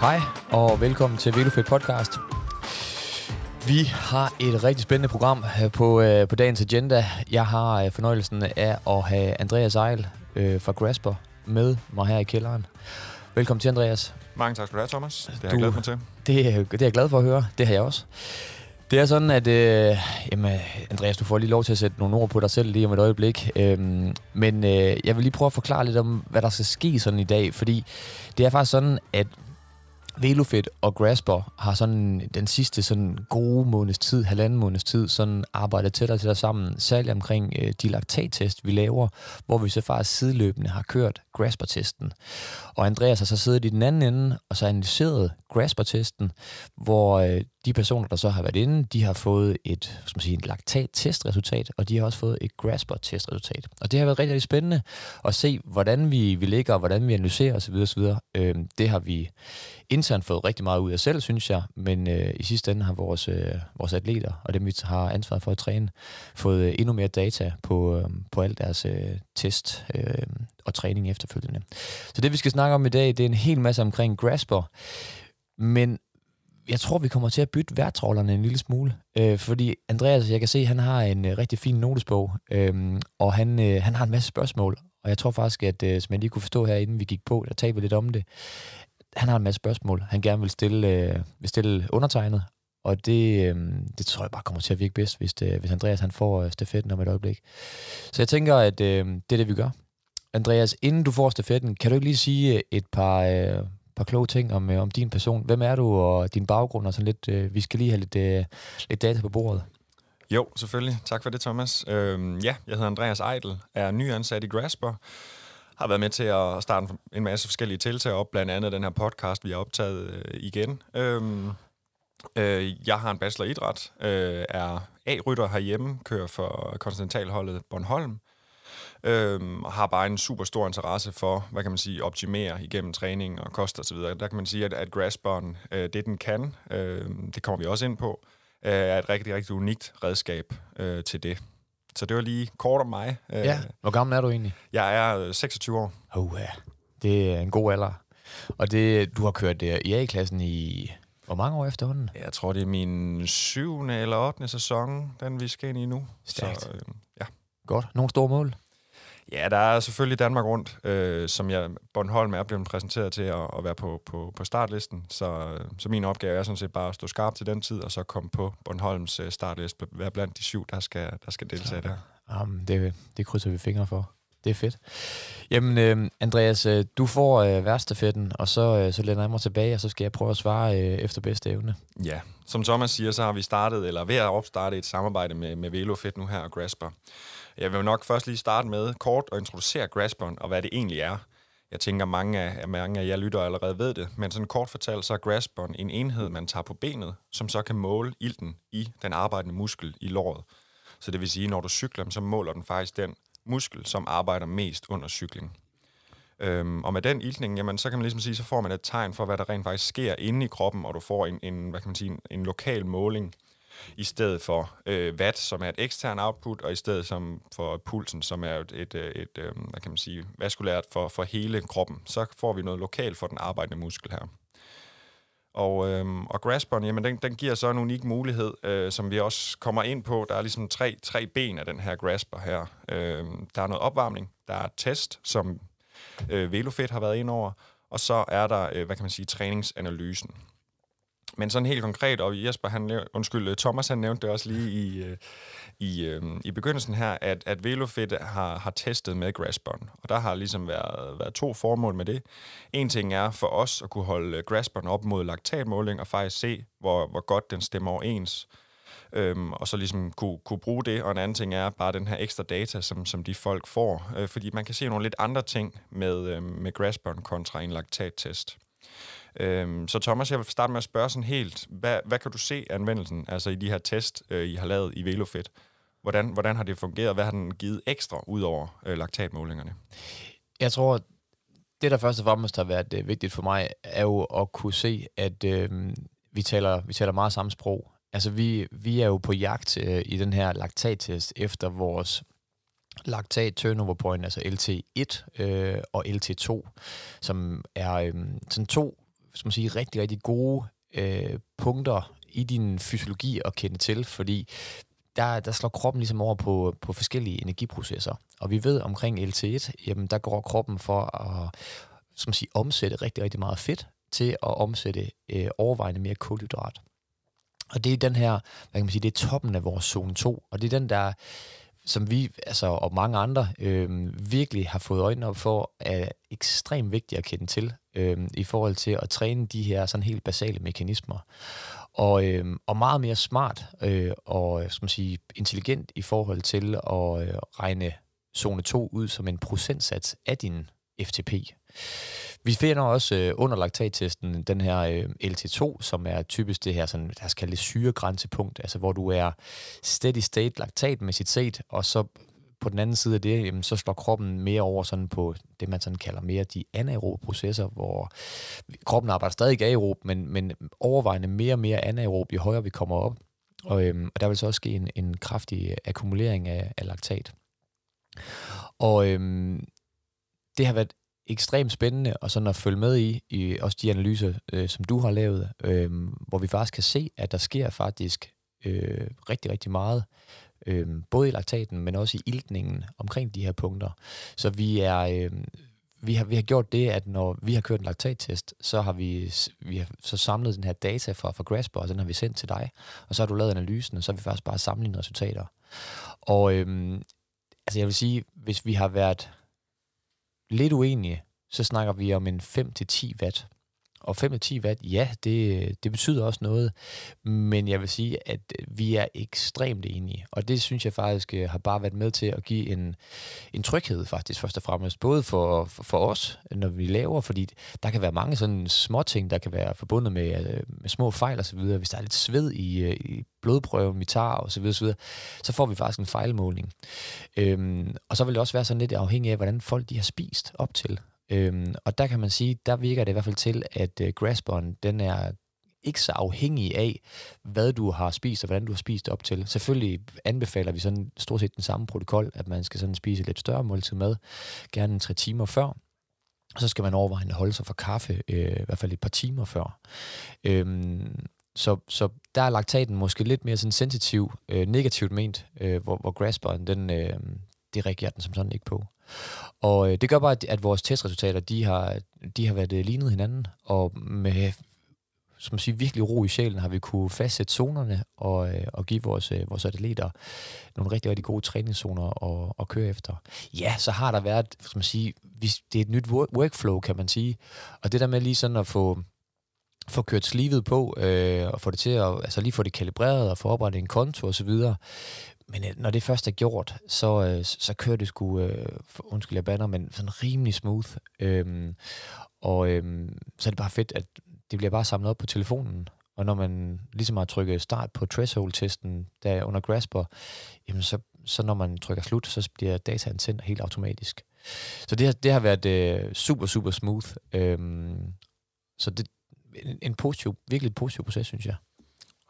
Hej og velkommen til Velofed Podcast. Vi har et rigtig spændende program øh, på, øh, på dagens agenda. Jeg har øh, fornøjelsen af at have Andreas Ejl øh, fra Grasper med mig her i kælderen. Velkommen til, Andreas. Mange tak skal du have, Thomas. Det er du, jeg glad for til. Det, øh, det er jeg glad for at høre. Det har jeg også. Det er sådan, at øh, jamen, Andreas, du får lige lov til at sætte nogle ord på dig selv lige om et øjeblik. Øhm, men øh, jeg vil lige prøve at forklare lidt om, hvad der skal ske sådan i dag. Fordi det er faktisk sådan, at Velofit og Grasper har sådan den sidste sådan gode måneds tid, halvanden måneds tid, sådan arbejdet tættere til dig sammen, særligt omkring øh, de laktattest, vi laver, hvor vi så faktisk sideløbende har kørt Grasper-testen. Og Andreas har så siddet i den anden ende og så analyseret Grasper-testen, hvor øh, de personer, der så har været inde, de har fået et, skal man sige, et laktat-testresultat, og de har også fået et Grasper-testresultat. Og det har været rigtig, rigtig spændende at se, hvordan vi, vi ligger, og hvordan vi analyserer osv. osv. Øhm, det har vi internt fået rigtig meget ud af selv, synes jeg, men øh, i sidste ende har vores, øh, vores atleter og dem, vi har ansvaret for at træne, fået øh, endnu mere data på, øh, på alt deres øh, test øh, og træning efterfølgende. Så det, vi skal snakke om i dag, det er en hel masse omkring Grasper, men jeg tror, vi kommer til at bytte værtrollerne en lille smule, øh, fordi Andreas, jeg kan se, han har en øh, rigtig fin notesbog, øh, og han, øh, han har en masse spørgsmål, og jeg tror faktisk, at øh, som jeg lige kunne forstå her, inden vi gik på, der talte vi lidt om det, han har en masse spørgsmål, han gerne vil stille, øh, vil stille undertegnet, og det, øh, det tror jeg bare kommer til at virke bedst, hvis, det, øh, hvis Andreas han får øh, stafetten om et øjeblik. Så jeg tænker, at øh, det er det, vi gør. Andreas, inden du får stafetten, kan du ikke lige sige et par, øh, par kloge ting om, øh, om din person. Hvem er du og din baggrund og sådan lidt? Øh, vi skal lige have lidt, øh, lidt data på bordet. Jo, selvfølgelig. Tak for det, Thomas. Øhm, ja, jeg hedder Andreas Eidel, er nyansat i Grasper, har været med til at starte en masse forskellige tiltag op, blandt andet den her podcast, vi har optaget øh, igen. Øhm, øh, jeg har en bachelor i idræt, øh, er A-rytter herhjemme, kører for kontinentalholdet Bornholm, øh, har bare en super stor interesse for, hvad kan man sige, optimere igennem træning og kost og så videre. Der kan man sige, at, at grassbånd, øh, det den kan, øh, det kommer vi også ind på, øh, er et rigtig, rigtig unikt redskab øh, til det. Så det var lige kort om mig. Øh. Ja, hvor gammel er du egentlig? Jeg er 26 øh, år. Oh, ja. Det er en god alder. Og det, du har kørt der i a klassen i hvor mange år efterhånden? Jeg tror, det er min syvende eller ottende sæson, den vi skal ind i nu. Stærkt. Så, øh, ja. Godt. Nogle store mål? Ja, der er selvfølgelig Danmark rundt, øh, som jeg, Bornholm er blevet præsenteret til at, at være på, på, på startlisten. Så, så min opgave er sådan set bare at stå skarp til den tid, og så komme på Bornholms startlist, øh, startliste, være blandt de syv, der skal, der skal deltage der. Jamen, det, det krydser vi fingre for. Det er fedt. Jamen, øh, Andreas, øh, du får øh, værstafetten, og så, øh, så lænder jeg mig tilbage, og så skal jeg prøve at svare øh, efter bedste evne. Ja, som Thomas siger, så har vi startet, eller ved at opstarte et samarbejde med, med VeloFit nu her og Grasper. Jeg vil nok først lige starte med kort at introducere Grassbone og hvad det egentlig er. Jeg tænker, mange af, mange af jer lytter allerede ved det, men sådan kort fortalt, så er Grassbone en enhed, man tager på benet, som så kan måle ilten i den arbejdende muskel i låret. Så det vil sige, når du cykler, så måler den faktisk den muskel, som arbejder mest under cykling. Øhm, og med den iltning, jamen, så kan man ligesom sige, så får man et tegn for, hvad der rent faktisk sker inde i kroppen, og du får en, en hvad kan man sige, en, en lokal måling i stedet for øh, watt, som er et ekstern output, og i stedet som for pulsen, som er et, et, øh, et øh, hvad kan man sige, vaskulært for, for hele kroppen. Så får vi noget lokalt for den arbejdende muskel her. Og, øh, og Grassbone, jamen den, den giver så en unik mulighed, øh, som vi også kommer ind på. Der er ligesom tre, tre ben af den her grasper her. Øh, der er noget opvarmning, der er test, som øh, Velofit har været ind over, og så er der, øh, hvad kan man sige, træningsanalysen. Men sådan helt konkret, og Jesper, han, undskyld, øh, Thomas han nævnte det også lige i, øh, i, øh, i begyndelsen her, at, at Velofit har, har testet med Grassbond, og der har ligesom været, været to formål med det. En ting er for os at kunne holde Grassbond op mod laktatmåling og faktisk se, hvor, hvor godt den stemmer overens, øhm, og så ligesom kunne, kunne bruge det. Og en anden ting er bare den her ekstra data, som, som de folk får, øh, fordi man kan se nogle lidt andre ting med, øh, med Grassbond kontra en laktattest. Øhm, så Thomas, jeg vil starte med at spørge sådan helt, hvad, hvad kan du se anvendelsen altså i de her test, øh, I har lavet i Velofit? Hvordan, hvordan har det fungeret? Hvad har den givet ekstra ud over øh, laktatmålingerne? Jeg tror, at det, der først og fremmest har været øh, vigtigt for mig, er jo at kunne se, at øh, vi, taler, vi taler meget samme sprog. Altså, vi, vi er jo på jagt øh, i den her laktattest efter vores laktat turnover point, altså LT1 øh, og LT2, som er øh, sådan to som man siger, rigtig, rigtig gode øh, punkter i din fysiologi at kende til, fordi der, der slår kroppen ligesom over på, på forskellige energiprocesser. Og vi ved omkring LT1, jamen der går kroppen for at som siger, omsætte rigtig, rigtig meget fedt til at omsætte øh, overvejende mere kulhydrat. Og det er den her, hvad kan man sige, det er toppen af vores zone 2, og det er den, der som vi altså, og mange andre øh, virkelig har fået øjnene op for, er ekstremt vigtigt at kende til, øh, i forhold til at træne de her sådan helt basale mekanismer. Og, øh, og meget mere smart øh, og øh, skal man sige, intelligent i forhold til at øh, regne zone 2 ud som en procentsats af din FTP. Vi finder også øh, under laktattesten den her øh, LT2, som er typisk det her, sådan, der skal kaldes syregrænsepunkt, altså hvor du er steady state laktatmæssigt set, og så på den anden side af det, jamen, så slår kroppen mere over sådan på det, man sådan kalder mere de anaerobe processer, hvor kroppen arbejder stadig aerob, men, men overvejende mere og mere anaerob, jo højere vi kommer op. Og, øhm, og der vil så også ske en, en kraftig akkumulering af, af laktat. Og øhm, det har været ekstremt spændende og sådan at følge med i, i også de analyser, øh, som du har lavet, øh, hvor vi faktisk kan se, at der sker faktisk øh, rigtig, rigtig meget øh, både i laktaten, men også i iltningen omkring de her punkter. Så vi er... Øh, vi har, vi har gjort det, at når vi har kørt en laktattest, så har vi, vi har så samlet den her data fra, fra Grasper, og den har vi sendt til dig, og så har du lavet analysen, og så har vi faktisk bare sammenlignet resultater. Og øhm, altså jeg vil sige, hvis vi har været lidt uenige, så snakker vi om en 5-10 watt og 5 af 10 watt, ja, det, det betyder også noget, men jeg vil sige, at vi er ekstremt enige, og det synes jeg faktisk øh, har bare været med til at give en, en tryghed faktisk først og fremmest, både for, for, for os, når vi laver, fordi der kan være mange sådan små ting, der kan være forbundet med, øh, med små fejl og så videre. Hvis der er lidt sved i, øh, i blodprøven, vi tager og så videre, så, videre, så får vi faktisk en fejlmåling. Øhm, og så vil det også være sådan lidt afhængig af, hvordan folk de har spist op til. Øhm, og der kan man sige, der virker det i hvert fald til, at øh, grassbånd, den er ikke så afhængig af, hvad du har spist og hvordan du har spist op til. Selvfølgelig anbefaler vi sådan stort set den samme protokol, at man skal sådan spise lidt større måltid med, gerne tre timer før, så skal man overveje at holde sig for kaffe, øh, i hvert fald et par timer før. Øhm, så, så der er laktaten måske lidt mere sådan sensitiv, øh, negativt ment, øh, hvor, hvor grasperen, den, øh, det reagerer den som sådan ikke på. Og øh, det gør bare, at, at vores testresultater, de har, de har været øh, lignet hinanden, og med som man siger, virkelig ro i sjælen har vi kunne fastsætte zonerne og, øh, og give vores, øh, vores atleter nogle rigtig, rigtig gode træningszoner at, at køre efter. Ja, så har der været, som man siger, hvis, det er et nyt work workflow, kan man sige. Og det der med lige sådan at få, få kørt slivet på, øh, og få det til at, altså lige få det kalibreret, og få oprettet en konto osv., men øh, når det først er gjort, så, øh, så kører det sgu, øh, undskyld jeg banner, men sådan rimelig smooth. Øhm, og øhm, så er det bare fedt, at det bliver bare samlet op på telefonen. Og når man ligesom har trykket start på threshold-testen, der under Grasper, jamen så, så når man trykker slut, så bliver dataen sendt helt automatisk. Så det har, det har været øh, super, super smooth. Øhm, så det en, en positiv, virkelig positiv proces, synes jeg.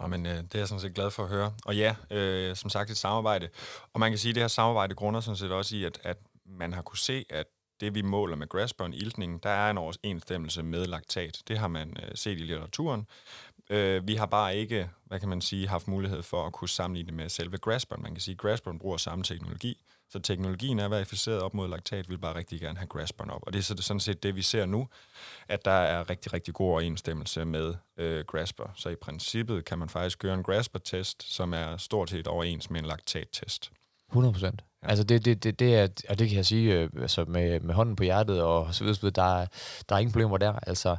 Jamen, øh, det er jeg sådan set glad for at høre. Og ja, øh, som sagt, et samarbejde. Og man kan sige, at det her samarbejde grunder sådan set også i, at, at man har kunne se, at det vi måler med grassbørn iltningen, der er en enstemmelse med laktat. Det har man øh, set i litteraturen. Øh, vi har bare ikke, hvad kan man sige, haft mulighed for at kunne sammenligne det med selve grassbørn. Man kan sige, at grassbørn bruger samme teknologi, så teknologien er verificeret op mod laktat, vi vil bare rigtig gerne have grasperen op. Og det er sådan set det, vi ser nu, at der er rigtig, rigtig god overensstemmelse med øh, grasper. Så i princippet kan man faktisk gøre en grasper-test, som er stort set overens med en laktat-test. 100 procent. Ja. Altså det, det, det, det er, og det kan jeg sige øh, altså med, med hånden på hjertet og så videre, så videre der, der er ingen problemer der. Altså,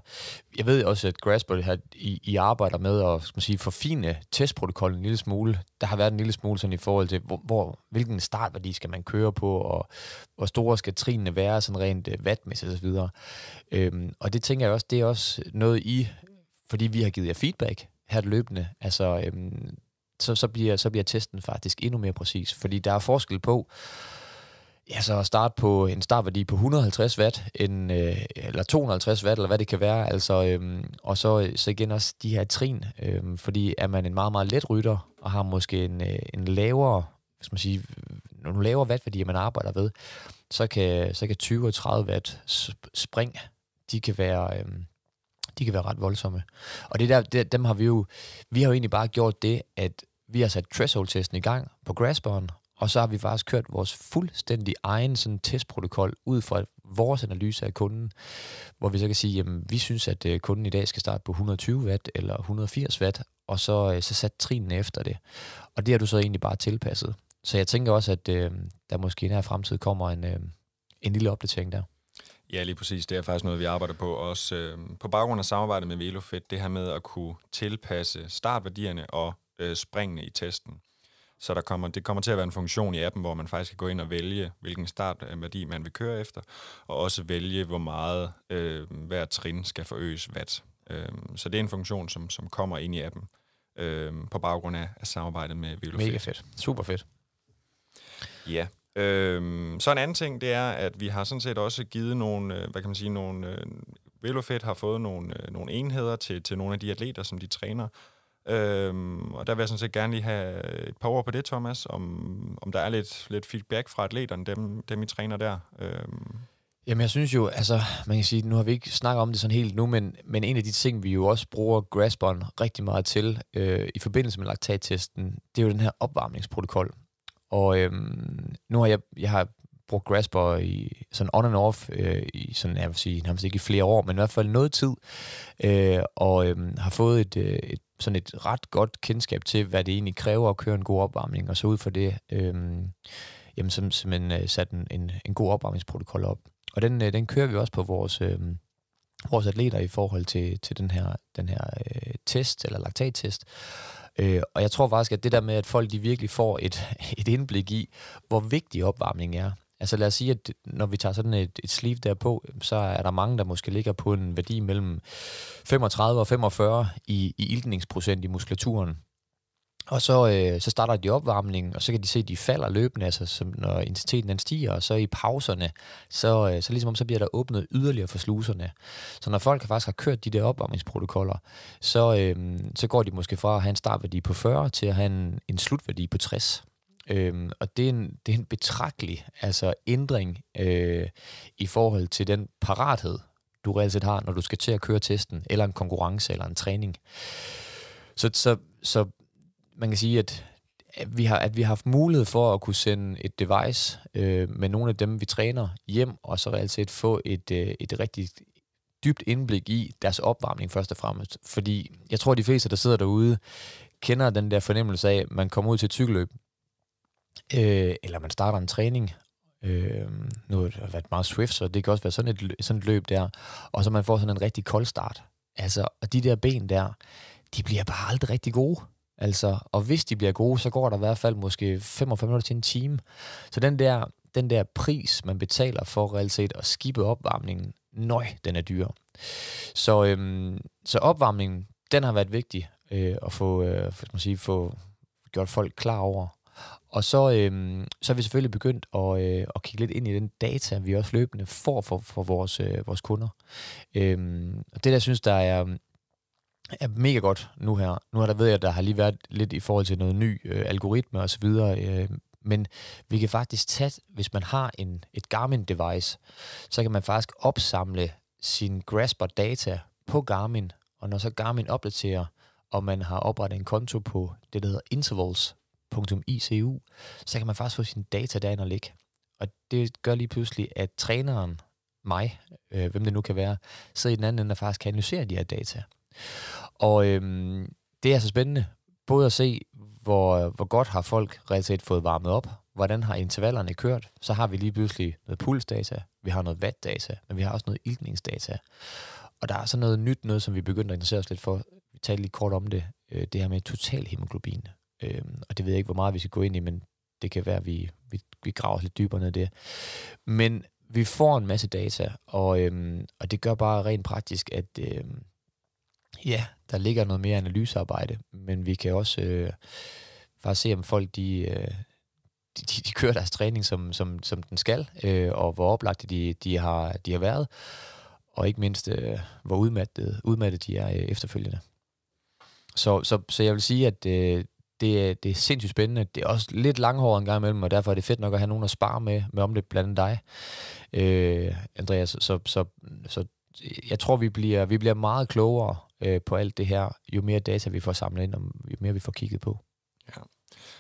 jeg ved også, at Grasper her, I, I arbejder med at skal man sige, forfine testprotokollen en lille smule. Der har været en lille smule sådan i forhold til, hvor, hvor hvilken startværdi skal man køre på, og hvor store skal trinene være, sådan rent øh, vatmæssigt osv. Øhm, og det tænker jeg også, det er også noget I, fordi vi har givet jer feedback her løbende. Altså, øhm, så, så, bliver, så bliver testen faktisk endnu mere præcis, fordi der er forskel på, Ja, så at starte på en startværdi på 150 watt, en, øh, eller 250 watt, eller hvad det kan være, altså, øhm, og så, så igen også de her trin, øhm, fordi er man en meget, meget let rytter, og har måske en, øh, en lavere, hvis man sige, nogle lavere wattværdier, man arbejder ved, så kan, så kan 20 og 30 watt spring, de kan være, øhm, de kan være ret voldsomme. Og det der, det, dem har vi jo, vi har jo egentlig bare gjort det, at vi har sat threshold-testen i gang på Grassbone, og så har vi faktisk kørt vores fuldstændig egen sådan, testprotokol ud fra vores analyse af kunden, hvor vi så kan sige, jamen, vi synes, at øh, kunden i dag skal starte på 120 watt eller 180 watt, og så, øh, så sat trinene efter det. Og det har du så egentlig bare tilpasset. Så jeg tænker også, at øh, der måske i nær fremtid kommer en, øh, en lille opdatering der. Ja, lige præcis. Det er faktisk noget, vi arbejder på også øh, på baggrund af samarbejdet med VeloFit. Det her med at kunne tilpasse startværdierne og øh, springene i testen. Så der kommer, det kommer til at være en funktion i appen, hvor man faktisk kan gå ind og vælge, hvilken startværdi øh, man vil køre efter, og også vælge, hvor meget øh, hver trin skal forøges watt. Øh, så det er en funktion, som, som kommer ind i appen øh, på baggrund af, af samarbejdet med Velofit. Mega fedt. Super fedt. Ja. Øh, så en anden ting, det er, at vi har sådan set også givet nogle, øh, hvad kan man sige, nogle... Øh, Velofed har fået nogle, øh, nogle enheder til, til nogle af de atleter, som de træner, Øhm, og der vil jeg sådan set gerne lige have et par ord på det, Thomas, om, om der er lidt, lidt feedback fra atleterne, dem, dem I træner der. Øhm. Jamen jeg synes jo, altså man kan sige, nu har vi ikke snakket om det sådan helt nu, men, men en af de ting, vi jo også bruger Graspon rigtig meget til øh, i forbindelse med laktattesten, det er jo den her opvarmningsprotokol. Og øhm, nu har jeg, jeg har brugt Grasper i sådan on and off, øh, i sådan, jeg vil sige, nærmest ikke i flere år, men i hvert fald noget tid, øh, og øh, har fået et, øh, et sådan et ret godt kendskab til, hvad det egentlig kræver at køre en god opvarmning, og så ud for det, øhm, øh, jamen, som simpelthen sat en, en, en god opvarmningsprotokol op. Og den, øh, den kører vi også på vores, øh, vores atleter i forhold til, til den her, den her øh, test, eller laktattest. Øh, og jeg tror faktisk, at det der med, at folk de virkelig får et, et indblik i, hvor vigtig opvarmning er, Altså lad os sige, at når vi tager sådan et, et sleeve der på, så er der mange, der måske ligger på en værdi mellem 35 og 45 i, i iltningsprocent i muskulaturen. Og så, øh, så starter de opvarmningen, og så kan de se, at de falder løbende, altså som, når intensiteten den stiger, og så i pauserne, så, øh, så ligesom om, så bliver der åbnet yderligere for sluserne. Så når folk faktisk har kørt de der opvarmningsprotokoller, så, øh, så går de måske fra at have en startværdi på 40 til at have en, en slutværdi på 60. Øhm, og det er, en, det er en betragtelig altså ændring øh, i forhold til den parathed, du reelt set har, når du skal til at køre testen, eller en konkurrence, eller en træning. Så, så, så man kan sige, at vi har, at vi har haft mulighed for at kunne sende et device øh, med nogle af dem, vi træner hjem, og så reelt set få et, øh, et rigtig dybt indblik i deres opvarmning først og fremmest. Fordi jeg tror, at de fleste, der sidder derude, kender den der fornemmelse af, at man kommer ud til et cykelløb, øh, eller man starter en træning, øh, nu har det været meget swift, så det kan også være sådan et, sådan et løb der, og så man får sådan en rigtig kold start. Altså, og de der ben der, de bliver bare aldrig rigtig gode. Altså, og hvis de bliver gode, så går der i hvert fald måske 55 minutter til en time. Så den der, den der pris, man betaler for reelt set at skibe opvarmningen, nøj, den er dyr. Så, øhm, så opvarmningen, den har været vigtig øh, at få, øh, man sige, få gjort folk klar over. Og så, øhm, så er vi selvfølgelig begyndt at, øh, at kigge lidt ind i den data, vi også løbende får for, for vores, øh, vores kunder. Øhm, og det, der synes, der er, er mega godt nu her. Nu har der ved jeg, at der har lige været lidt i forhold til noget ny øh, algoritme og så videre, øh, men vi kan faktisk tage, hvis man har en, et Garmin-device, så kan man faktisk opsamle sin Grasper data på Garmin, og når så Garmin opdaterer, og man har oprettet en konto på det, der hedder Intervals, www.icu, så kan man faktisk få sine data derinde og ligge. Og det gør lige pludselig, at træneren, mig, øh, hvem det nu kan være, sidder i den anden ende og faktisk kan analysere de her data. Og øh, det er så altså spændende, både at se, hvor, hvor godt har folk reelt set fået varmet op, hvordan har intervallerne kørt, så har vi lige pludselig noget pulsdata, vi har noget vatdata, men vi har også noget iltningsdata. Og der er så noget nyt, noget som vi begynder at interessere os lidt for. Vi talte lige kort om det, øh, det her med total hemoglobin. Øh, og det ved jeg ikke, hvor meget vi skal gå ind i, men det kan være, at vi, vi, vi graver lidt dybere ned i det. Men vi får en masse data, og, øh, og det gør bare rent praktisk, at øh, ja, der ligger noget mere analysearbejde, men vi kan også øh, faktisk se, om folk de, øh, de, de, de kører deres træning, som, som, som den skal, øh, og hvor oplagte de, de, har, de har været, og ikke mindst, øh, hvor udmattede, udmattede de er øh, efterfølgende. Så, så, så jeg vil sige, at øh, det, øh, det er sindssygt spændende. Det er også lidt langhåret en gang imellem, og derfor er det fedt nok at have nogen at spare med, med om det blandt andet dig, øh, Andreas. Så, så, så, så jeg tror, vi bliver, vi bliver meget klogere øh, på alt det her, jo mere data vi får samlet ind, og jo mere vi får kigget på. Ja,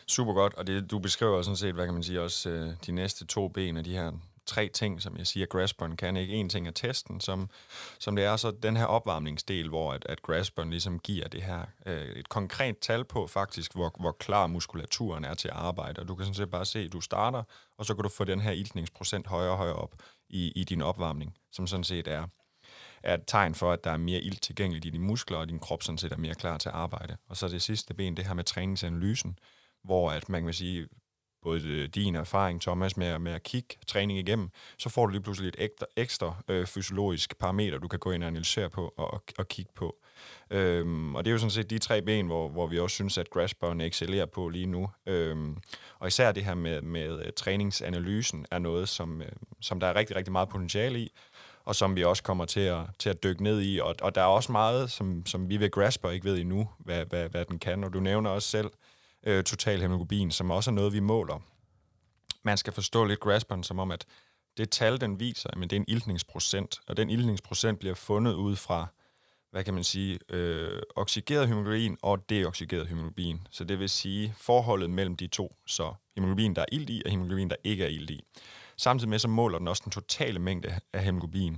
super godt. Og det, du beskriver sådan set, hvad kan man sige, også øh, de næste to ben af de her tre ting, som jeg siger, Grassburn kan ikke. En ting er testen, som, som det er så den her opvarmningsdel, hvor at, at Grassburn ligesom giver det her øh, et konkret tal på faktisk, hvor, hvor klar muskulaturen er til at arbejde. Og du kan sådan set bare se, at du starter, og så kan du få den her iltningsprocent højere og højere op i, i din opvarmning, som sådan set er er et tegn for, at der er mere ilt tilgængeligt i dine muskler, og din krop sådan set er mere klar til at arbejde. Og så det sidste ben, det her med træningsanalysen, hvor at man kan sige, både øh, din erfaring, Thomas, med, med at kigge træning igennem, så får du lige pludselig et ekstra, ekstra øh, fysiologisk parameter, du kan gå ind og analysere på og, og, og kigge på. Øhm, og det er jo sådan set de tre ben, hvor, hvor vi også synes, at grassbørnene excellerer på lige nu. Øhm, og især det her med, med øh, træningsanalysen er noget, som, øh, som der er rigtig, rigtig meget potentiale i, og som vi også kommer til at, til at dykke ned i. Og, og der er også meget, som, som vi ved Grasper ikke ved endnu, hvad, hvad, hvad den kan. Og du nævner også selv øh, total som også er noget, vi måler. Man skal forstå lidt grasperen som om, at det tal, den viser, men det er en iltningsprocent, og den iltningsprocent bliver fundet ud fra, hvad kan man sige, øh, oxygeret hemoglobin og deoxygeret hemoglobin. Så det vil sige forholdet mellem de to, så hemoglobin, der er ild i, og hemoglobin, der ikke er ild i. Samtidig med, så måler den også den totale mængde af hemoglobin.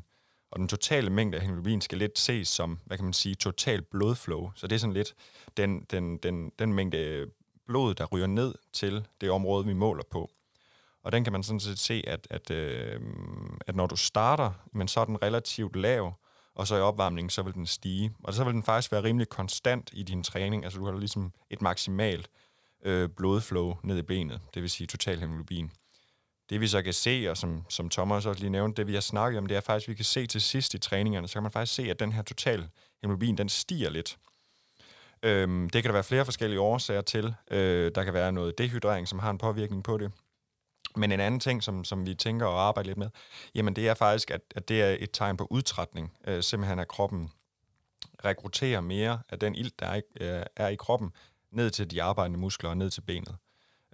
Og den totale mængde af hemoglobin skal lidt ses som, hvad kan man sige, total blodflow. Så det er sådan lidt den, den, den, den mængde blod, der ryger ned til det område, vi måler på. Og den kan man sådan set se, at, at, øh, at når du starter, men så er den relativt lav, og så i opvarmningen, så vil den stige. Og så vil den faktisk være rimelig konstant i din træning, altså du har ligesom et maksimalt øh, blodflow ned i benet, det vil sige total hemoglobin. Det vi så kan se, og som, som Thomas også lige nævnte, det vi har snakket om, det er faktisk, at vi kan se til sidst i træningerne, så kan man faktisk se, at den her total hemoglobin, den stiger lidt. Øhm, det kan der være flere forskellige årsager til. Øh, der kan være noget dehydrering, som har en påvirkning på det. Men en anden ting, som, som vi tænker at arbejde lidt med, jamen det er faktisk, at, at det er et tegn på udtrætning. Øh, simpelthen at kroppen rekrutterer mere af den ilt, der er, øh, er i kroppen, ned til de arbejdende muskler og ned til benet.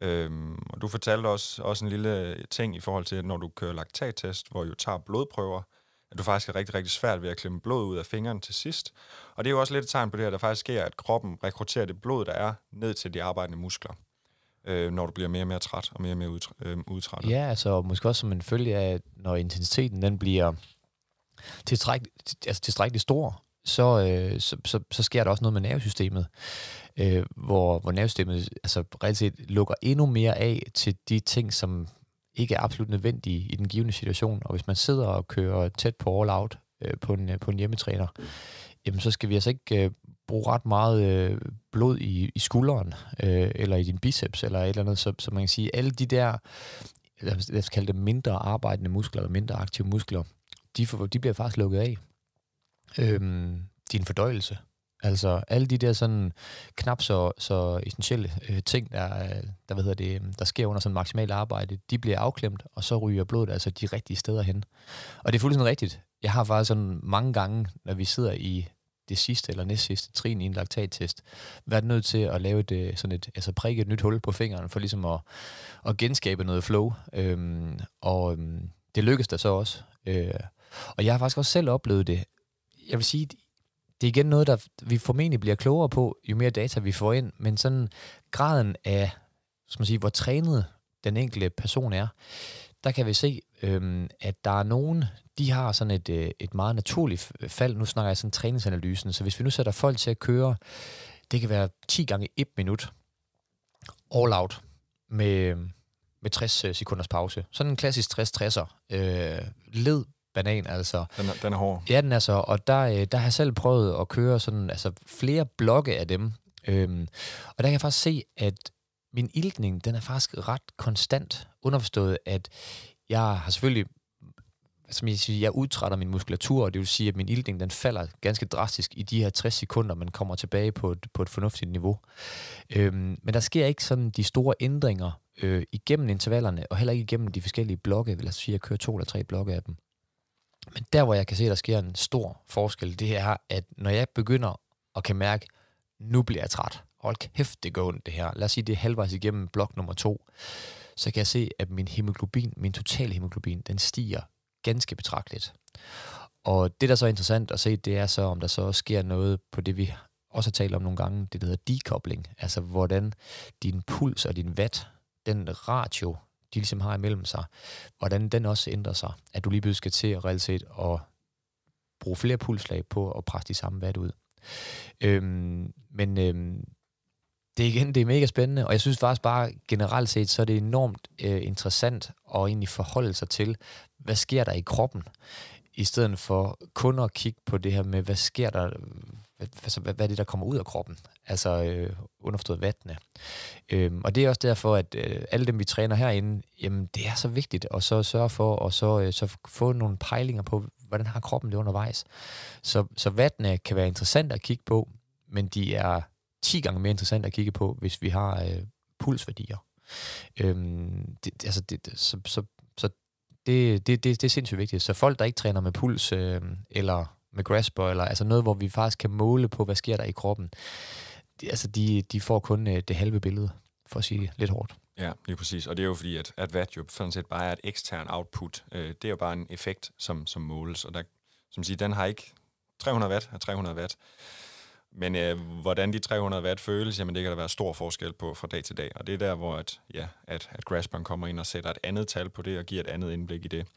Øhm, og du fortalte også, også en lille ting i forhold til, at når du kører laktattest, hvor du tager blodprøver, øh, at du faktisk er rigtig, rigtig svært ved at klemme blod ud af fingeren til sidst. Og det er jo også lidt et tegn på det her, der faktisk sker, at kroppen rekrutterer det blod, der er, ned til de arbejdende muskler øh, når du bliver mere og mere træt og mere og mere udtrættet. Øh, udtræt. Ja, altså måske også som en følge af, når intensiteten den bliver tilstrækkeligt altså tilstrækkeligt stor, så, øh, så, så, så sker der også noget med nervesystemet, øh, hvor, hvor nervesystemet altså, reelt set lukker endnu mere af til de ting, som ikke er absolut nødvendige i den givende situation. Og hvis man sidder og kører tæt på all-out øh, på, en, øh, på en hjemmetræner, jamen så skal vi altså ikke øh, bruge ret meget øh, blod i, i skulderen, øh, eller i din biceps, eller et eller andet. Så, så man kan sige, alle de der, lad os kalde det mindre arbejdende muskler, eller mindre aktive muskler, de, får, de bliver faktisk lukket af. Øhm, din fordøjelse Altså alle de der sådan knap så, så essentielle øh, ting, der, der, hvad hedder det, øh, der sker under sådan maksimalt arbejde, de bliver afklemt, og så ryger blodet altså de rigtige steder hen. Og det er fuldstændig rigtigt. Jeg har faktisk sådan mange gange, når vi sidder i det sidste eller næstsidste trin i en laktattest, været nødt til at lave et, øh, sådan et, altså prikke et nyt hul på fingeren, for ligesom at, at genskabe noget flow. Øhm, og øhm, det lykkedes der så også. Øh, og jeg har faktisk også selv oplevet det. Jeg vil sige, det er igen noget, der vi formentlig bliver klogere på, jo mere data vi får ind, men sådan graden af, skal man sige, hvor trænet den enkelte person er, der kan vi se, øhm, at der er nogen, de har sådan et, øh, et meget naturligt fald. Nu snakker jeg sådan træningsanalysen. Så hvis vi nu sætter folk til at køre, det kan være 10 gange 1 minut, all out, med, med 60 øh, sekunders pause. Sådan en klassisk 60-60'er. Øh, led banan, altså. Den er, den er hård. Ja, den er så. Og der, øh, der har jeg selv prøvet at køre sådan, altså, flere blokke af dem. Øhm, og der kan jeg faktisk se, at min iltning, den er faktisk ret konstant underforstået, at jeg har selvfølgelig som jeg siger, jeg udtrætter min muskulatur, og det vil sige, at min ildning den falder ganske drastisk i de her 60 sekunder, man kommer tilbage på et, på et fornuftigt niveau. Øhm, men der sker ikke sådan de store ændringer øh, igennem intervallerne, og heller ikke igennem de forskellige blokke, vil jeg sige, at jeg kører to eller tre blokke af dem. Men der, hvor jeg kan se, der sker en stor forskel, det er, at når jeg begynder at kan mærke, nu bliver jeg træt. Hold kæft, det går ondt det her. Lad os sige, det er halvvejs igennem blok nummer to. Så kan jeg se, at min hemoglobin, min totale hemoglobin, den stiger ganske betragteligt. Og det, der så er interessant at se, det er så, om der så sker noget på det, vi også har talt om nogle gange, det der hedder decoupling, altså hvordan din puls og din vat, den ratio, de ligesom har imellem sig, hvordan den også ændrer sig. At du lige pludselig skal til at reelt set og bruge flere pulslag på at presse de samme vat ud. Øhm, men øhm, det er igen, det er mega spændende, og jeg synes faktisk bare generelt set, så er det enormt øh, interessant at egentlig forholde sig til, hvad sker der i kroppen, i stedet for kun at kigge på det her med, hvad sker der, altså, hvad, hvad er det, der kommer ud af kroppen? Altså øh, underforstået vattene. Øh, og det er også derfor, at øh, alle dem, vi træner herinde, jamen det er så vigtigt at så sørge for og så, øh, så få nogle pejlinger på, hvordan har kroppen det undervejs. Så, så vattene kan være interessant at kigge på, men de er 10 gange mere interessant at kigge på, hvis vi har øh, pulsværdier. Øhm, det, altså det, så, så, så det, det, det, det er sindssygt vigtigt. Så folk, der ikke træner med puls øh, eller med grass boiler, altså noget, hvor vi faktisk kan måle på, hvad sker der i kroppen. De, altså, de, de får kun øh, det halve billede, for at sige lidt hårdt. Ja, lige præcis. Og det er jo fordi, at, at VAT jo sådan set bare er et ekstern output. Øh, det er jo bare en effekt, som, som måles, og der, som siger, den har ikke 300 watt af 300 watt. Men øh, hvordan de 300 watt føles, jamen det kan der være stor forskel på fra dag til dag. Og det er der, hvor at, ja, at, at Grassburn kommer ind og sætter et andet tal på det og giver et andet indblik i det.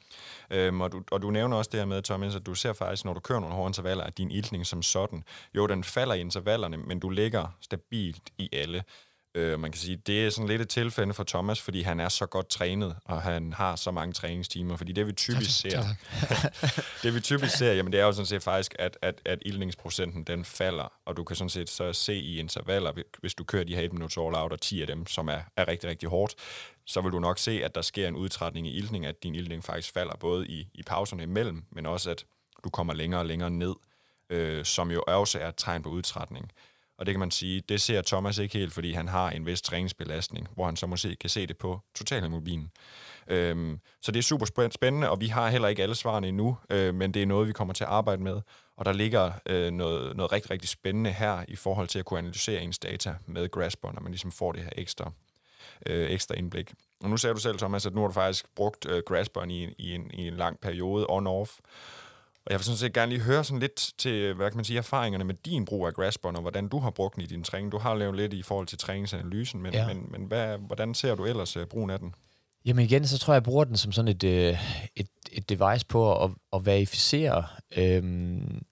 Øhm, og, du, og du nævner også det her med, Thomas, at du ser faktisk, når du kører nogle hårde intervaller, at din iltning som sådan, jo den falder i intervallerne, men du ligger stabilt i alle. Øh, man kan sige, det er sådan lidt et tilfælde for Thomas, fordi han er så godt trænet, og han har så mange træningstimer, fordi det vi typisk ser, det vi typisk ser, jamen det er jo sådan set faktisk, at, at, at ildningsprocenten den falder, og du kan sådan set så se i intervaller, hvis du kører de her 1 all out, og 10 af dem, som er, er rigtig, rigtig hårdt, så vil du nok se, at der sker en udtrætning i ildning, at din ildning faktisk falder både i, i pauserne imellem, men også at du kommer længere og længere ned, øh, som jo også er et tegn på udtrætning. Og det kan man sige, det ser Thomas ikke helt, fordi han har en vis træningsbelastning, hvor han så måske kan se det på mobilen. Øhm, så det er super spændende, og vi har heller ikke alle svarene endnu, øh, men det er noget, vi kommer til at arbejde med. Og der ligger øh, noget, noget rigtig, rigtig spændende her i forhold til at kunne analysere ens data med Grasper, når man ligesom får det her ekstra, øh, ekstra indblik. Og nu sagde du selv, Thomas, at nu har du faktisk brugt øh, Grasper i, i, en, i en lang periode on-off. Og jeg vil sådan set gerne lige høre sådan lidt til, hvad kan man sige, erfaringerne med din brug af grasperen, og hvordan du har brugt den i din træning. Du har lavet lidt i forhold til træningsanalysen, men, ja. men, men hvad, hvordan ser du ellers uh, brugen af den? Jamen igen, så tror jeg, jeg bruger den som sådan et, øh, et, et device på at, at verificere øhm,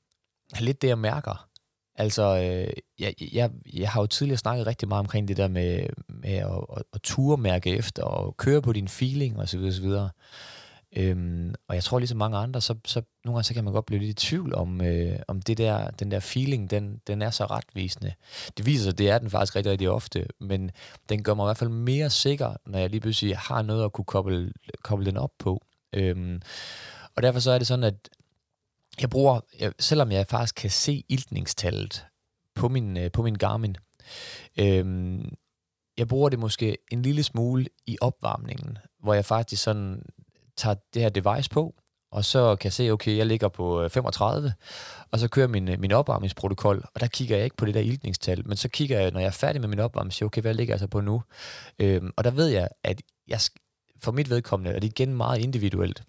lidt det, jeg mærker. Altså, øh, jeg, jeg, jeg har jo tidligere snakket rigtig meget omkring det der med, med at, at, at ture mærke efter og køre på din feeling osv. osv. Øhm, og jeg tror ligesom mange andre, så, så nogle gange så kan man godt blive lidt i tvivl om, øh, om det der, den der feeling, den, den er så retvisende. Det viser sig, det er den faktisk rigtig, rigtig ofte, men den gør mig i hvert fald mere sikker, når jeg lige pludselig har noget at kunne koble, koble den op på. Øhm, og derfor så er det sådan, at jeg bruger, jeg, selvom jeg faktisk kan se iltningstallet på min, øh, på min Garmin, øhm, jeg bruger det måske en lille smule i opvarmningen, hvor jeg faktisk sådan tager det her device på, og så kan jeg se, okay, jeg ligger på 35, øh, og så kører min, øh, min opvarmningsprotokol, og der kigger jeg ikke på det der iltningstal, men så kigger jeg, når jeg er færdig med min opvarmning, siger, okay, hvad ligger jeg så på nu? Øhm, og der ved jeg, at jeg, for mit vedkommende, og det er igen meget individuelt,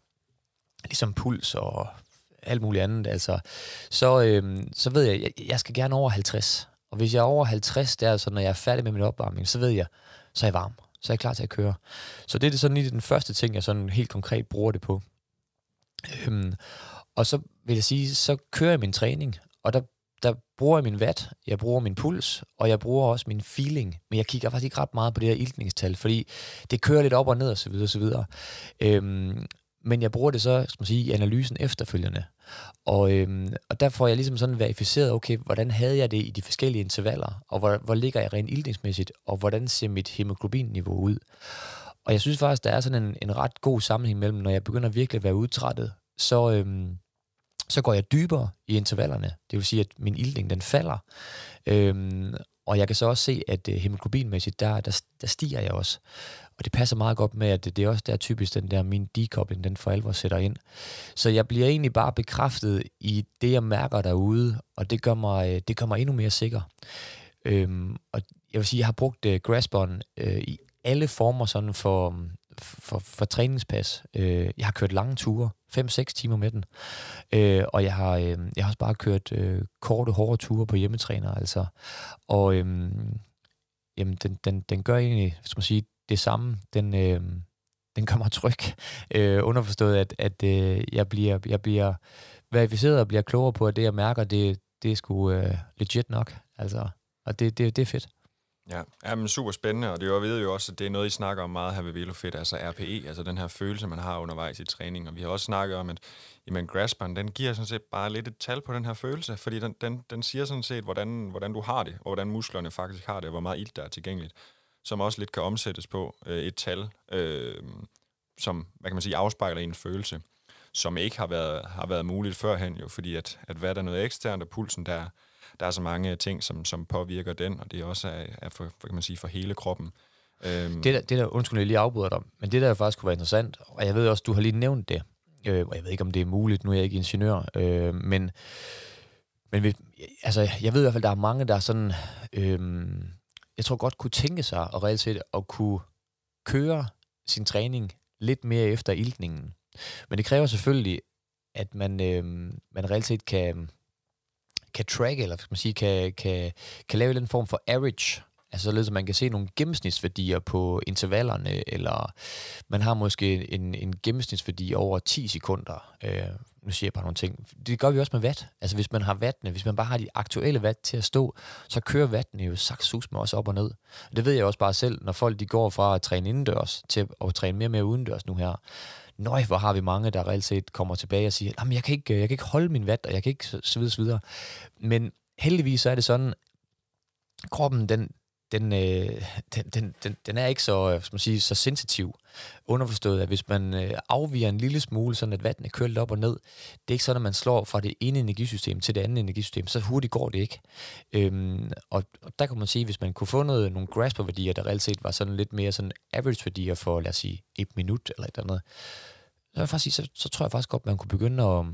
ligesom puls og alt muligt andet, altså, så, øhm, så ved jeg, jeg, jeg skal gerne over 50. Og hvis jeg er over 50, der, så når jeg er færdig med min opvarmning, så ved jeg, så er jeg varm så er jeg klar til at køre. Så det er det sådan lige den første ting, jeg sådan helt konkret bruger det på. Øhm, og så vil jeg sige, så kører jeg min træning, og der, der bruger jeg min watt, jeg bruger min puls, og jeg bruger også min feeling, men jeg kigger faktisk ikke ret meget på det her iltningstal, fordi det kører lidt op og ned osv. videre. Øhm, men jeg bruger det så, skal man sige, i analysen efterfølgende. Og, øhm, og der får jeg ligesom sådan verificeret, okay, hvordan havde jeg det i de forskellige intervaller, og hvor, hvor ligger jeg rent ildningsmæssigt, og hvordan ser mit hemoglobinniveau ud. Og jeg synes faktisk, der er sådan en, en ret god sammenhæng mellem, når jeg begynder virkelig at være udtrættet, så, øhm, så går jeg dybere i intervallerne. Det vil sige, at min ildning den falder. Øhm, og jeg kan så også se, at øh, hemoglobinmæssigt, der, der, der stiger jeg også. Og det passer meget godt med, at det, det er også der typisk den der min decoupling, den for alvor sætter ind. Så jeg bliver egentlig bare bekræftet i det, jeg mærker derude, og det gør mig, øh, det gør mig endnu mere sikker. Øhm, og jeg vil sige, jeg har brugt uh, Grassbond uh, i alle former sådan for, for, for træningspas. Uh, jeg har kørt lange ture, 5-6 timer med den. Uh, og jeg har, uh, jeg har også bare kørt uh, korte, hårde ture på hjemmetræner. Altså. Og um, jamen, den, den, den gør egentlig, skal man sige, det samme, den, øh, den gør mig tryg. Øh, underforstået, at, at øh, jeg, bliver, jeg bliver verificeret og bliver klogere på, at det, jeg mærker, det, det er sgu øh, legit nok. Altså, og det, det, det er fedt. Ja, ja men super spændende, og det er jo, ved jo også, at det er noget, I snakker om meget her ved Velofit, altså RPE, altså den her følelse, man har undervejs i træning. Og vi har også snakket om, at jamen, grasperen, den giver sådan set bare lidt et tal på den her følelse, fordi den, den, den siger sådan set, hvordan, hvordan du har det, og hvordan musklerne faktisk har det, og hvor meget ilt der er tilgængeligt som også lidt kan omsættes på øh, et tal, øh, som hvad kan man sige, afspejler en følelse, som ikke har været, har været muligt førhen, jo, fordi at, at hvad der er noget eksternt, og pulsen, der, der er så mange ting, som, som påvirker den, og det er også er, er for, hvad kan man sige, for hele kroppen. Øh, Det, der, det der, undskyld, jeg lige afbryder dig, men det der faktisk kunne være interessant, og jeg ved også, du har lige nævnt det, øh, og jeg ved ikke, om det er muligt, nu er jeg ikke ingeniør, øh, men, men altså, jeg ved i hvert fald, der er mange, der er sådan, øh, jeg tror godt kunne tænke sig og reelt set at kunne køre sin træning lidt mere efter iltningen. Men det kræver selvfølgelig, at man, øh, man reelt set kan, kan track, eller man sige, kan, kan, kan lave en form for average, altså således at man kan se nogle gennemsnitsværdier på intervallerne, eller man har måske en, en gennemsnitsværdi over 10 sekunder, øh, nu siger jeg bare nogle ting, det gør vi også med vat. Altså hvis man har vattene, hvis man bare har de aktuelle vat til at stå, så kører vattene jo sagt sus med os op og ned. Og det ved jeg også bare selv, når folk de går fra at træne indendørs til at træne mere og mere udendørs nu her. Nøj, hvor har vi mange, der reelt set kommer tilbage og siger, jamen jeg kan ikke, jeg kan ikke holde min vat, og jeg kan ikke så videre, så videre. Men heldigvis så er det sådan, kroppen den, den, øh, den, den, den, den er ikke så, øh, skal man sige, så sensitiv Underforstået, at hvis man øh, afviger en lille smule, sådan at vandet kører op og ned, det er ikke sådan, at man slår fra det ene energisystem til det andet energisystem, så hurtigt går det ikke. Øhm, og, og der kan man sige, hvis man kunne få noget, nogle grasper-værdier, der reelt set var sådan lidt mere sådan average-værdier for, lad os sige, et minut eller et eller andet, så, faktisk, så, så tror jeg faktisk godt, man kunne begynde at...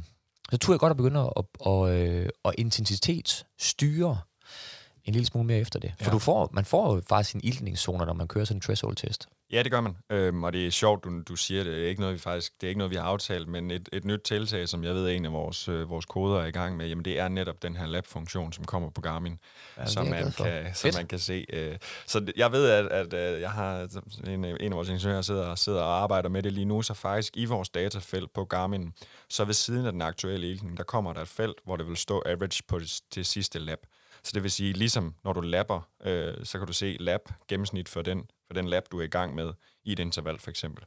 Så tror jeg godt at begynde at, at, at, øh, at intensitetsstyre en lille smule mere efter det. For ja. du får, man får jo faktisk en iltningszone, når man kører sådan en threshold-test. Ja, det gør man. Øhm, og det er sjovt, du, du siger det. Det er ikke noget, vi faktisk, det er ikke noget, vi har aftalt, men et, et nyt tiltag, som jeg ved, en af vores, øh, vores koder er i gang med, jamen det er netop den her lab-funktion, som kommer på Garmin, ja, som, man kan, som man kan se. Øh, så jeg ved, at, at, at øh, jeg har en, en af vores ingeniører sidder, sidder og arbejder med det lige nu, så faktisk i vores datafelt på Garmin, så ved siden af den aktuelle ilden, der kommer der et felt, hvor det vil stå average på det, det sidste lab. Så det vil sige, ligesom når du lapper, øh, så kan du se lab, gennemsnit for den for den lab, du er i gang med, i et interval for eksempel.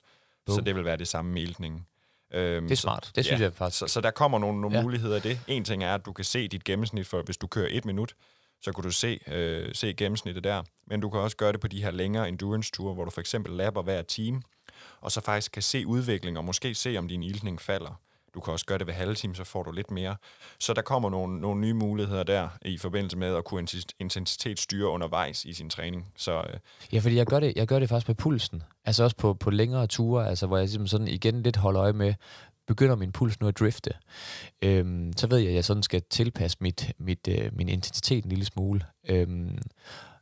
Boom. Så det vil være det samme med iltningen. Øhm, det er smart. Så, det synes ja, jeg faktisk. Så, så der kommer nogle, nogle ja. muligheder af det. En ting er, at du kan se dit gennemsnit, for hvis du kører et minut, så kan du se, øh, se gennemsnittet der. Men du kan også gøre det på de her længere endurance-ture, hvor du for eksempel lapper hver time, og så faktisk kan se udvikling, og måske se, om din iltning falder. Du kan også gøre det ved halve time, så får du lidt mere. Så der kommer nogle, nogle nye muligheder der i forbindelse med at kunne intensitetsstyre undervejs i sin træning. Så, øh. Ja, fordi jeg gør, det, jeg gør det faktisk på pulsen. Altså også på, på længere ture, altså hvor jeg ligesom sådan igen lidt holder øje med, begynder min puls nu at drifte, øhm, så ved jeg, at jeg sådan skal tilpasse mit, mit, øh, min intensitet en lille smule. Øhm,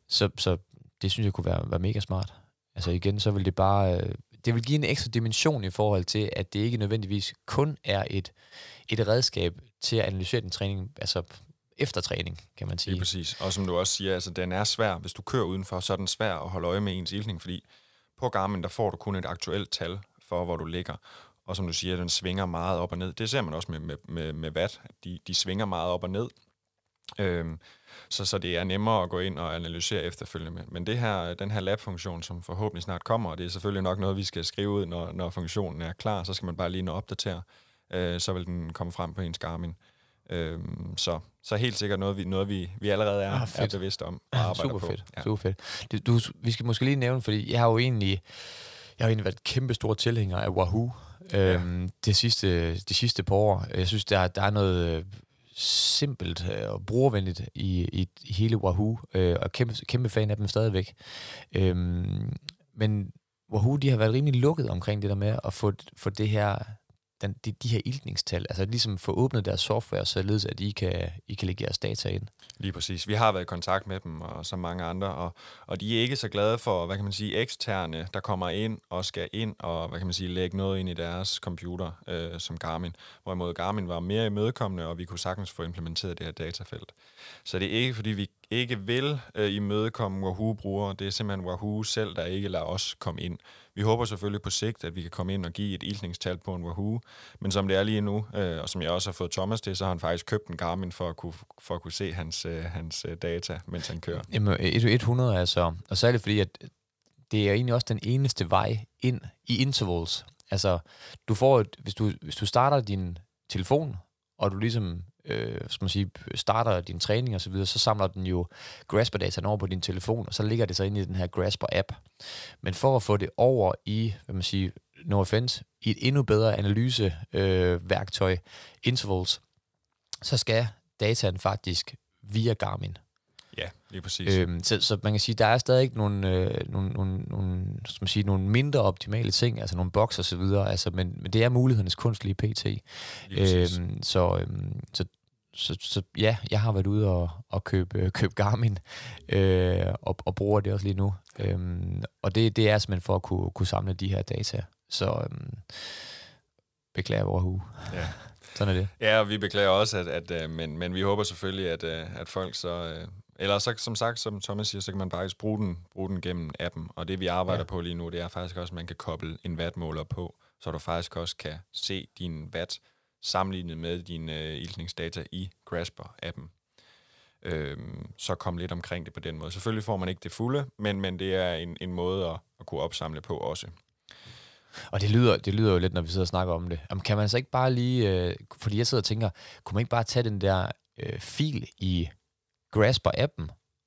så, så det synes jeg kunne være, være mega smart. Altså igen, så vil det bare øh, det vil give en ekstra dimension i forhold til, at det ikke nødvendigvis kun er et, et redskab til at analysere den træning, altså efter træning, kan man sige. Lige præcis. Og som du også siger, altså, den er svær. Hvis du kører udenfor, så er den svær at holde øje med ens iltning, fordi på Garmin, der får du kun et aktuelt tal for, hvor du ligger. Og som du siger, den svinger meget op og ned. Det ser man også med, med, med, med watt. De, de svinger meget op og ned. Øhm, så, så det er nemmere at gå ind og analysere efterfølgende. Men det her, den her lab-funktion, som forhåbentlig snart kommer, og det er selvfølgelig nok noget, vi skal skrive ud, når, når funktionen er klar, så skal man bare lige nå opdatere, øh, så vil den komme frem på ens Garmin. Øhm, så, så helt sikkert noget, vi, noget, vi, vi allerede er, ah, er bevidste om og ah, arbejder Super på. Fedt. Ja. Super fedt. Det, du, vi skal måske lige nævne, fordi jeg har jo egentlig, jeg har egentlig været kæmpe store tilhænger af Wahoo øhm, ja. det, sidste, de sidste par år. Jeg synes, der, der er noget simpelt øh, og brugervenligt i, i, hele Wahoo, øh, og kæmpe, kæmpe fan af dem stadigvæk. Øhm, men Wahoo, de har været rimelig lukket omkring det der med at få, få det her den, de, de her iltningstal, altså ligesom få åbnet deres software, således at I kan, I kan lægge jeres data ind? Lige præcis. Vi har været i kontakt med dem, og så mange andre, og, og de er ikke så glade for, hvad kan man sige, eksterne, der kommer ind og skal ind og, hvad kan man sige, lægge noget ind i deres computer, øh, som Garmin. Hvorimod Garmin var mere imødekommende, og vi kunne sagtens få implementeret det her datafelt. Så det er ikke, fordi vi ikke vil øh, imødekomme Wahoo-brugere. Det er simpelthen Wahoo selv, der ikke lader os komme ind. Vi håber selvfølgelig på sigt, at vi kan komme ind og give et iltningstal på en Wahoo, men som det er lige nu, øh, og som jeg også har fået Thomas til, så har han faktisk købt en Garmin for at kunne, for at kunne se hans, øh, hans øh, data, mens han kører. Jamen, 100 altså, og særligt fordi, at det er egentlig også den eneste vej ind i intervals. Altså, du får et, hvis, du, hvis du starter din telefon, og du ligesom øh, som man siger, starter din træning og så, videre, så samler den jo Grasper-dataen over på din telefon, og så ligger det så ind i den her Grasper-app. Men for at få det over i, hvad man siger, no offense, i et endnu bedre analyseværktøj, øh, intervals, så skal dataen faktisk via Garmin. Ja, lige præcis. Øhm, så, så man kan sige, der er stadig nogle, øh, nogle, nogle, nogle, skal man sige, nogle mindre optimale ting, altså nogle boks og så videre, altså, men, men det er mulighedernes kunstlige pt. Lige øhm, så, øhm, så så, så ja, jeg har været ude og, og købe, øh, købe Garmin, øh, og, og bruger det også lige nu. Øhm, og det, det er simpelthen for at kunne, kunne samle de her data. Så øhm, beklager vores hue. Ja. Sådan er det. Ja, og vi beklager også, at, at, at øh, men, men vi håber selvfølgelig, at, øh, at folk så... Eller så, som sagt, som Thomas siger, så kan man faktisk bruge den, bruge den gennem appen. Og det, vi arbejder ja. på lige nu, det er faktisk også, at man kan koble en wattmåler på, så du faktisk også kan se din watt sammenlignet med din øh, iltningsdata i Grasper-appen. Øhm, så kom lidt omkring det på den måde. Selvfølgelig får man ikke det fulde, men, men det er en, en måde at, at kunne opsamle på også. Og det lyder, det lyder jo lidt, når vi sidder og snakker om det. Jamen, kan man så ikke bare lige, øh, fordi jeg sidder og tænker, kunne man ikke bare tage den der øh, fil i Grasper-appen,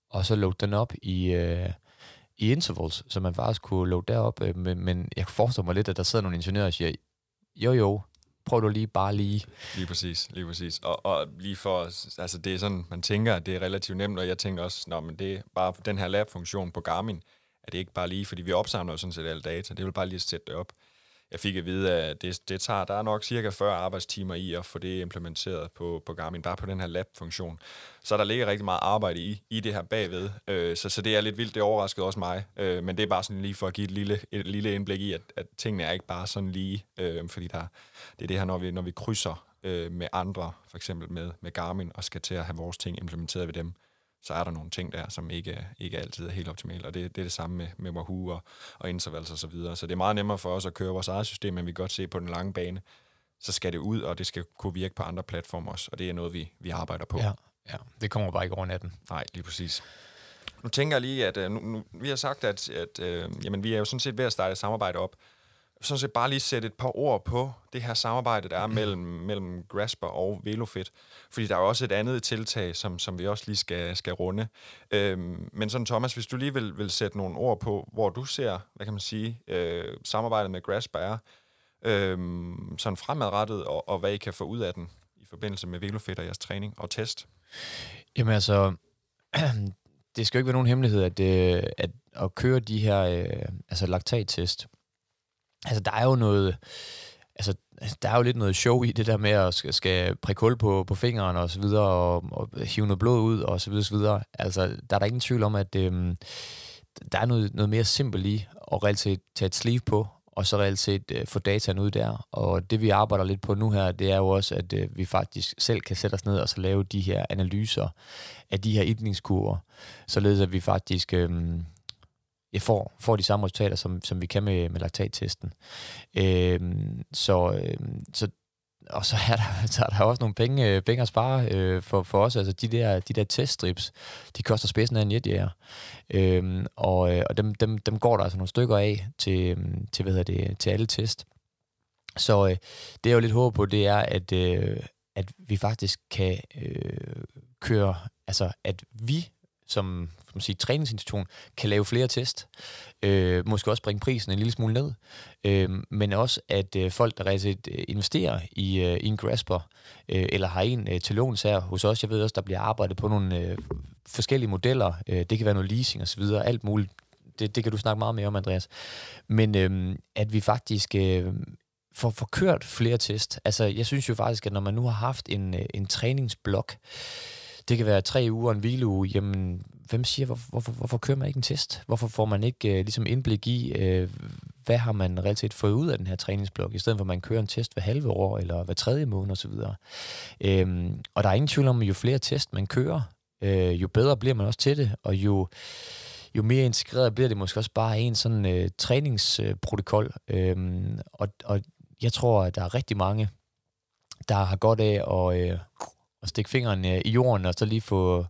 og så load den op i, øh, i intervals, så man faktisk kunne load derop. Øh, men, men jeg kunne forestille mig lidt, at der sidder nogle ingeniører og siger, jo jo, prøv du lige bare lige. Lige præcis, lige præcis. Og, og lige for, altså det er sådan, man tænker, at det er relativt nemt, og jeg tænker også, nå, men det er bare den her lab-funktion på Garmin, at det ikke bare lige, fordi vi opsamler jo sådan set alle data, det vil bare lige at sætte det op. Jeg fik at vide, at det, det tager, der er nok cirka 40 arbejdstimer i at få det implementeret på, på Garmin, bare på den her lab-funktion. Så der ligger rigtig meget arbejde i, i det her bagved, øh, så, så det er lidt vildt, det overraskede også mig, øh, men det er bare sådan lige for at give et lille, et lille indblik i, at, at tingene er ikke bare sådan lige, øh, fordi der, det er det her, når vi, når vi krydser øh, med andre, for eksempel med, med Garmin, og skal til at have vores ting implementeret ved dem, så er der nogle ting der, som ikke, ikke altid er helt optimale, og det, det er det samme med, med Wahoo og, og intervals og så videre. Så det er meget nemmere for os at køre vores eget system, men vi kan godt se på den lange bane, så skal det ud, og det skal kunne virke på andre platforme også, og det er noget, vi, vi arbejder på. Ja, ja, det kommer bare ikke over natten. Nej, lige præcis. Nu tænker jeg lige, at øh, nu, nu, vi har sagt, at, at øh, jamen, vi er jo sådan set ved at starte et samarbejde op, sådan set bare lige sætte et par ord på det her samarbejde, der er mellem, mellem Grasper og Velofit. Fordi der er også et andet tiltag, som, som vi også lige skal, skal runde. Øhm, men sådan Thomas, hvis du lige vil, vil sætte nogle ord på, hvor du ser, hvad kan man sige, øh, samarbejdet med Grasper er, øh, sådan fremadrettet, og, og hvad I kan få ud af den i forbindelse med Velofit og jeres træning og test. Jamen altså, det skal jo ikke være nogen hemmelighed, at, øh, at, at køre de her øh, altså laktattest, altså der er jo noget, altså der er jo lidt noget show i det der med at skal, skal prikke hul på, på fingeren og så videre, og, og hive noget blod ud og så videre, så videre. Altså der er der ingen tvivl om, at øhm, der er noget, noget mere simpelt i at reelt set tage et sleeve på, og så reelt set øh, få dataen ud der. Og det vi arbejder lidt på nu her, det er jo også, at øh, vi faktisk selv kan sætte os ned og så lave de her analyser af de her idningskurver, således at vi faktisk øh, får, får de samme resultater, som, som vi kan med, med laktattesten. Øh, så, øh, så, og så er, der, så er der også nogle penge, øh, penge at spare øh, for, for os. Altså de der, de der teststrips, de koster spidsen af en jetjæger. Øhm, øh, og, og dem, dem, dem går der altså nogle stykker af til, øhm, til, hvad hedder det, til alle test. Så øh, det jeg jo lidt håber på, det er, at, øh, at vi faktisk kan øh, køre, altså at vi som skal man sige, træningsinstitution kan lave flere test, øh, måske også bringe prisen en lille smule ned, øh, men også at øh, folk, der rigtig set øh, investerer i, øh, i en grasper, øh, eller har en øh, til låns her hos os, jeg ved også, der bliver arbejdet på nogle øh, forskellige modeller, øh, det kan være noget leasing osv., alt muligt, det, det kan du snakke meget mere om, Andreas, men øh, at vi faktisk... Øh, får forkørt flere test. Altså, jeg synes jo faktisk, at når man nu har haft en, øh, en træningsblok, det kan være tre uger en hvileuge, jamen hvem siger, hvor, hvorfor, hvorfor kører man ikke en test? Hvorfor får man ikke øh, ligesom indblik i, øh, hvad har man reelt set fået ud af den her træningsblok, i stedet for at man kører en test hver halve år, eller hver tredje måned osv. Øhm, og der er ingen tvivl om, at jo flere test man kører, øh, jo bedre bliver man også til det, og jo jo mere integreret bliver det måske også bare en sådan øh, træningsprotokol. Øh, øhm, og, og jeg tror, at der er rigtig mange, der har godt af at, øh, at stikke fingeren øh, i jorden, og så lige få,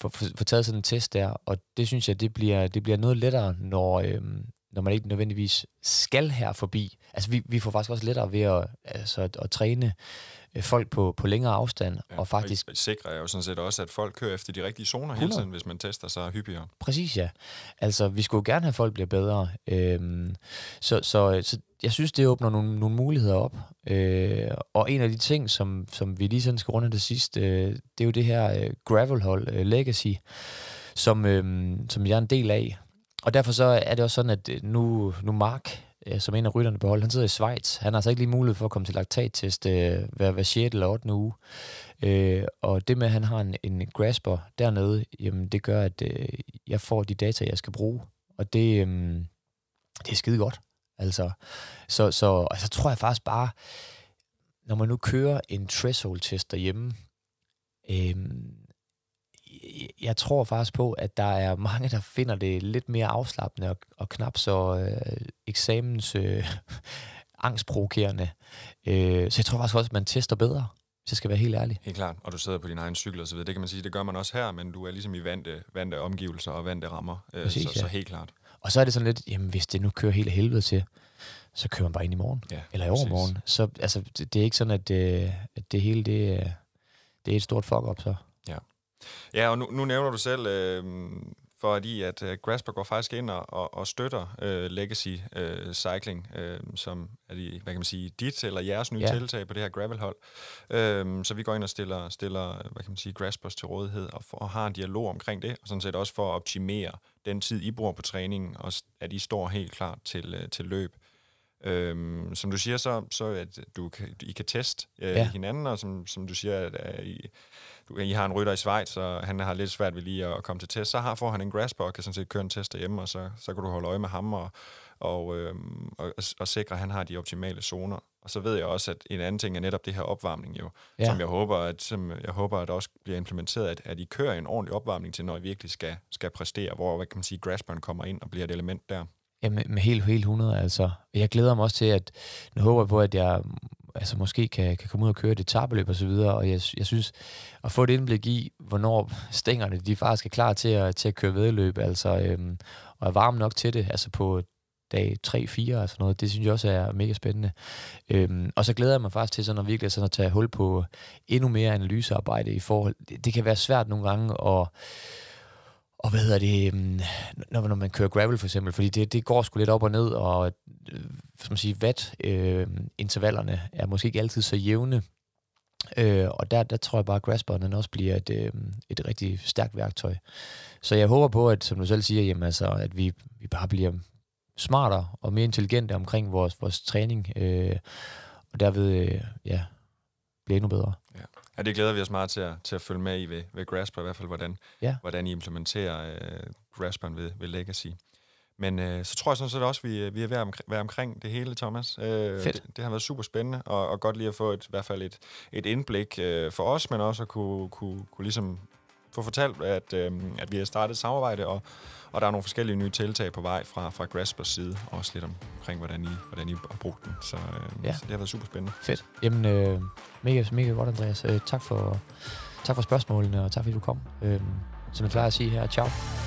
få, få taget sådan en test der, og det synes jeg, det bliver, det bliver noget lettere, når, øhm, når man ikke nødvendigvis skal her forbi. Altså vi, vi får faktisk også lettere ved at, altså, at, at træne øh, folk på, på længere afstand. Ja, og faktisk og sikrer jeg jo sådan set også, at folk kører efter de rigtige zoner 100. hele tiden, hvis man tester sig hyppigere. Præcis, ja. Altså, vi skulle jo gerne have, at folk bliver bedre. Øhm, så, så, så jeg synes, det åbner nogle, nogle muligheder op. Øh, og en af de ting, som, som vi lige sådan skal runde det sidste, øh, det er jo det her øh, gravelhold øh, Legacy, som, øh, som jeg er en del af. Og derfor så er det også sådan, at øh, nu, nu Mark, øh, som en af rytterne på holdet, han sidder i Schweiz. Han har altså ikke lige mulighed for at komme til laktattest øh, hver, hver 6. eller 8. uge. Øh, og det med, at han har en, en grasper dernede, jamen det gør, at øh, jeg får de data, jeg skal bruge. Og det, øh, det er skide godt. Altså, så, så altså, tror jeg faktisk bare, når man nu kører en threshold-test derhjemme, øhm, jeg tror faktisk på, at der er mange, der finder det lidt mere afslappende og, og knap så øh, eksamens øh, angstprovokerende. Øh, så jeg tror faktisk også, at man tester bedre, hvis jeg skal være helt ærlig. Helt klart, og du sidder på din egen cykel og så videre. Det kan man sige, det gør man også her, men du er ligesom i vante, vante omgivelser og vante rammer. Øh, Præcis, så, ja. så helt klart. Og så er det sådan lidt, jamen hvis det nu kører helt helvede til, så kører man bare ind i morgen, ja, eller i overmorgen. Så altså, det, det er ikke sådan, at det, øh, at det hele det, øh, det er et stort fuck-up så. Ja, ja og nu, nu nævner du selv øh, fordi at uh, Grasper går faktisk ind og, og, og støtter uh, Legacy uh, Cycling, uh, som er de, hvad kan man sige, dit eller jeres nye ja. tiltag på det her gravelhold. Uh, så vi går ind og stiller, stiller hvad kan man sige, Graspers til rådighed og, og har en dialog omkring det, og sådan set også for at optimere den tid, I bruger på træningen, og at I står helt klar til, uh, til løb. Øhm, som du siger, så, så at du I kan teste øh, ja. hinanden, og som, som du siger, at, at øh, I, du, I har en rytter i Schweiz, og han har lidt svært ved lige at, at komme til test, så har, får han en grasper og kan sådan set køre en test derhjemme, og så, så kan du holde øje med ham og, og, øhm, og, og sikre, at han har de optimale zoner. Og så ved jeg også, at en anden ting er netop det her opvarmning jo, ja. som jeg håber, at som jeg håber, at også bliver implementeret, at, at I kører en ordentlig opvarmning til, når I virkelig skal, skal præstere, hvor hvad kan man sige, grasperen kommer ind og bliver et element der. Ja, med helt, helt 100, altså. Jeg glæder mig også til, at nu håber jeg på, at jeg altså, måske kan, kan komme ud og køre et etabeløb og så videre, og jeg, jeg synes, at få et indblik i, hvornår stængerne, de faktisk er klar til at, til at køre vedløb, altså, øhm, og er varme nok til det, altså på dag 3-4 og sådan noget. Det synes jeg også er mega spændende. Øhm, og så glæder jeg mig faktisk til sådan at virkelig sådan at tage hul på endnu mere analysearbejde i forhold. Det, det kan være svært nogle gange at og hvad hedder det, øhm, når, når man kører gravel for eksempel, fordi det, det går sgu lidt op og ned, og øh, som man siger, watt-intervallerne øhm, er måske ikke altid så jævne, øh, og der, der tror jeg bare, at grassbåndene også bliver et, øh, et rigtig stærkt værktøj. Så jeg håber på, at som du selv siger, jamen, altså, at vi, vi bare bliver smartere og mere intelligente omkring vores, vores træning, øh, og derved øh, ja, bliver endnu bedre. Ja. Ja, det glæder vi os meget til at, til at følge med i ved, ved Grasper, i hvert fald hvordan, ja. hvordan I implementerer øh, Grasperen ved, ved Legacy. Men øh, så tror jeg sådan set også, at vi, øh, vi er ved at være omkring det hele, Thomas. Øh, Fedt. Det, det har været super spændende, og, og godt lige at få et, i hvert fald et, et indblik øh, for os, men også at kunne, kunne, kunne ligesom få fortalt, at, øh, at vi har startet samarbejde, og, og der er nogle forskellige nye tiltag på vej fra, fra Graspers side, også lidt omkring, hvordan I, hvordan I har brugt den. Så, øh, ja. så det har været super spændende. Fedt. Jamen, øh, mega, mega godt, Andreas. Øh, tak, for, tak for spørgsmålene, og tak fordi du kom. Øh, som jeg plejer at sige her, ciao.